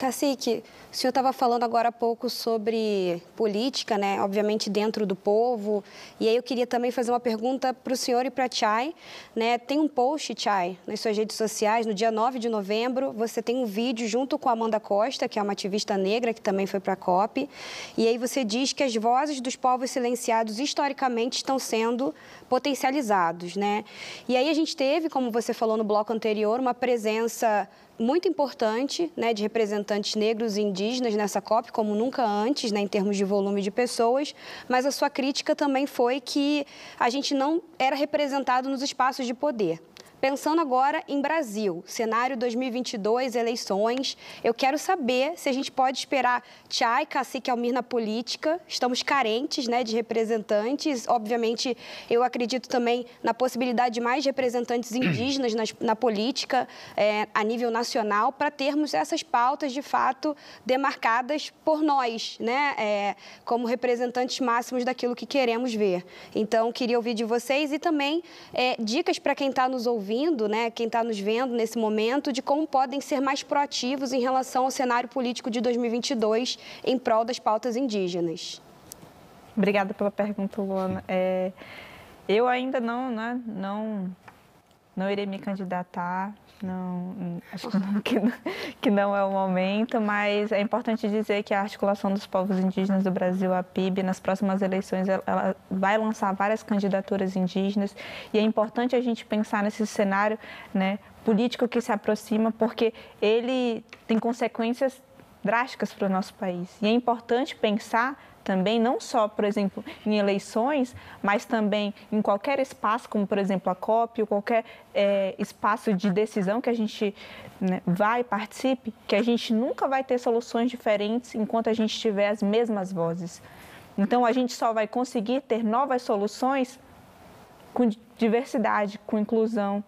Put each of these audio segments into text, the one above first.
Cacique, o senhor estava falando agora há pouco sobre política, né? Obviamente dentro do povo. E aí eu queria também fazer uma pergunta para o senhor e para a Chay. Né? Tem um post, Chay, nas suas redes sociais, no dia 9 de novembro. Você tem um vídeo junto com a Amanda Costa, que é uma ativista negra que também foi para a COP. E aí você diz que as vozes dos povos silenciados historicamente estão sendo potencializados, né? E aí a gente teve, como você falou no bloco anterior, uma presença muito importante né, de representantes negros e indígenas nessa COP, como nunca antes, né, em termos de volume de pessoas, mas a sua crítica também foi que a gente não era representado nos espaços de poder. Pensando agora em Brasil, cenário 2022, eleições, eu quero saber se a gente pode esperar Tchai, Cacique Almir na política. Estamos carentes né, de representantes. Obviamente, eu acredito também na possibilidade de mais representantes indígenas na, na política é, a nível nacional para termos essas pautas, de fato, demarcadas por nós, né, é, como representantes máximos daquilo que queremos ver. Então, queria ouvir de vocês e também é, dicas para quem está nos ouvindo ouvindo, né, quem está nos vendo nesse momento, de como podem ser mais proativos em relação ao cenário político de 2022 em prol das pautas indígenas. Obrigada pela pergunta, Luana. É, eu ainda não, né, não não irei me candidatar, não, hum, acho que não, que não, que não é o momento, mas é importante dizer que a articulação dos povos indígenas do Brasil, a PIB, nas próximas eleições ela, ela vai lançar várias candidaturas indígenas e é importante a gente pensar nesse cenário, né, político que se aproxima, porque ele tem consequências drásticas para o nosso país. E é importante pensar também, não só, por exemplo, em eleições, mas também em qualquer espaço, como, por exemplo, a COP, ou qualquer é, espaço de decisão que a gente né, vai e participe, que a gente nunca vai ter soluções diferentes enquanto a gente tiver as mesmas vozes. Então, a gente só vai conseguir ter novas soluções com diversidade, com inclusão,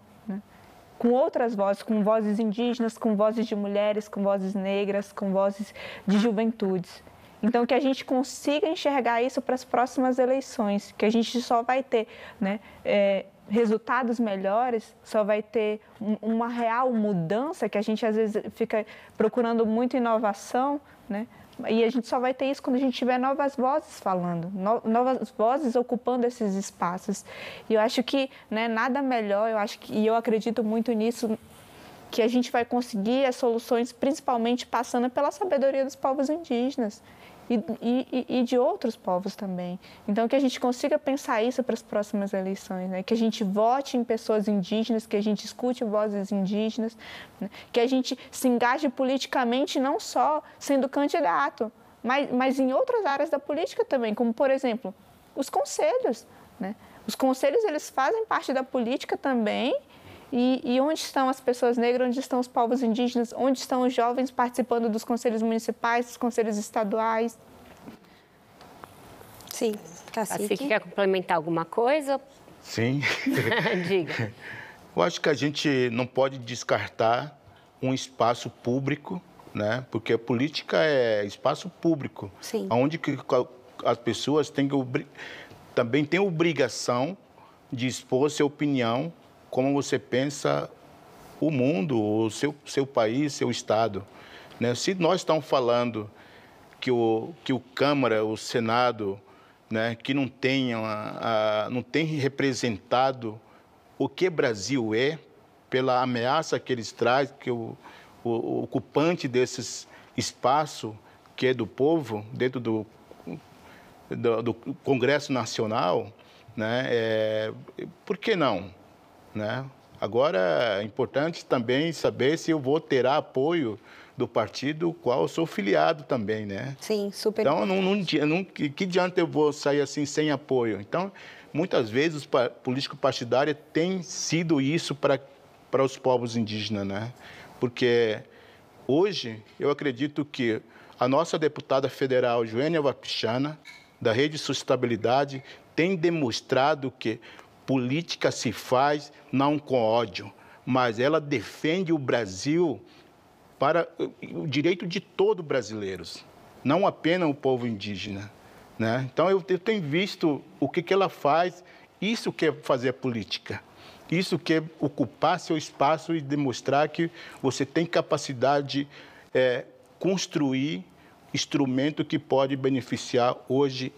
com outras vozes, com vozes indígenas, com vozes de mulheres, com vozes negras, com vozes de juventudes. Então, que a gente consiga enxergar isso para as próximas eleições, que a gente só vai ter né, é, resultados melhores, só vai ter uma real mudança, que a gente às vezes fica procurando muita inovação, né, e a gente só vai ter isso quando a gente tiver novas vozes falando, no, novas vozes ocupando esses espaços. E eu acho que né, nada melhor, eu acho que, e eu acredito muito nisso, que a gente vai conseguir as soluções principalmente passando pela sabedoria dos povos indígenas e, e, e de outros povos também. Então, que a gente consiga pensar isso para as próximas eleições, né? que a gente vote em pessoas indígenas, que a gente escute vozes indígenas, né? que a gente se engaje politicamente não só sendo candidato, mas, mas em outras áreas da política também, como, por exemplo, os conselhos. Né? Os conselhos eles fazem parte da política também e, e, onde estão as pessoas negras, onde estão os povos indígenas, onde estão os jovens participando dos conselhos municipais, dos conselhos estaduais? Sim, Cacique. Cacique quer complementar alguma coisa? Sim. Diga. Eu acho que a gente não pode descartar um espaço público, né? porque a política é espaço público, Sim. onde que as pessoas têm também têm obrigação de expor sua opinião como você pensa o mundo, o seu, seu país, seu estado. Né? Se nós estamos falando que o, que o Câmara, o Senado, né, que não, tenham a, não tem representado o que Brasil é, pela ameaça que eles trazem, que o, o, o ocupante desse espaço que é do povo, dentro do, do, do Congresso Nacional, né, é, por que não? Né? Agora, é importante também saber se eu vou ter apoio do partido qual eu sou filiado também, né? Sim, super. Então, não, não, não, que adianta eu vou sair assim sem apoio? Então, muitas vezes, o político partidário tem sido isso para os povos indígenas, né? Porque hoje, eu acredito que a nossa deputada federal, Joênia Wapichana, da Rede Sustentabilidade, tem demonstrado que política se faz não com ódio, mas ela defende o Brasil para o direito de todos brasileiros, não apenas o povo indígena. Né? Então, eu tenho visto o que, que ela faz, isso que é fazer política. Isso que é ocupar seu espaço e demonstrar que você tem capacidade de eh, é, construir instrumento que pode beneficiar hoje